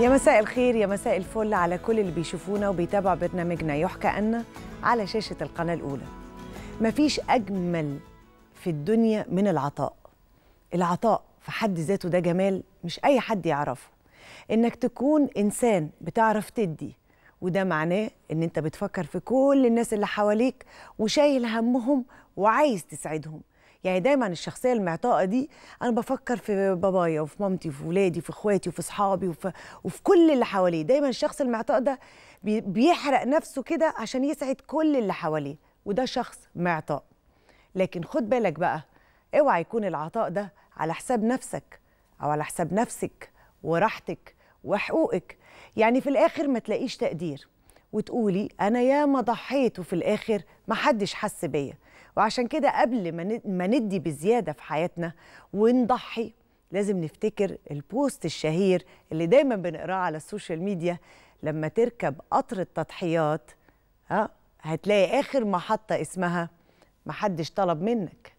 يا مساء الخير يا مساء الفل على كل اللي بيشوفونا وبيتابعوا برنامجنا يحكى أن على شاشة القناة الأولى مفيش أجمل في الدنيا من العطاء العطاء في حد ذاته ده جمال مش أي حد يعرفه إنك تكون إنسان بتعرف تدي وده معناه إن أنت بتفكر في كل الناس اللي حواليك وشايل همهم وعايز تسعدهم يعني دايما الشخصيه المعطاءه دي انا بفكر في بابايا وفي مامتي وفي ولادي وفي اخواتي وفي اصحابي وفي, وفي كل اللي حواليه دايما الشخص المعطاء ده بيحرق نفسه كده عشان يسعد كل اللي حواليه وده شخص معطاء لكن خد بالك بقى اوعى يكون العطاء ده على حساب نفسك او على حساب نفسك وراحتك وحقوقك يعني في الاخر ما تلاقيش تقدير وتقولي انا ياما ضحيت وفي الاخر محدش حس بيا وعشان كده قبل ما ندي بزياده في حياتنا ونضحي لازم نفتكر البوست الشهير اللي دايما بنقراه على السوشيال ميديا لما تركب قطر التضحيات ها هتلاقي اخر محطه اسمها محدش طلب منك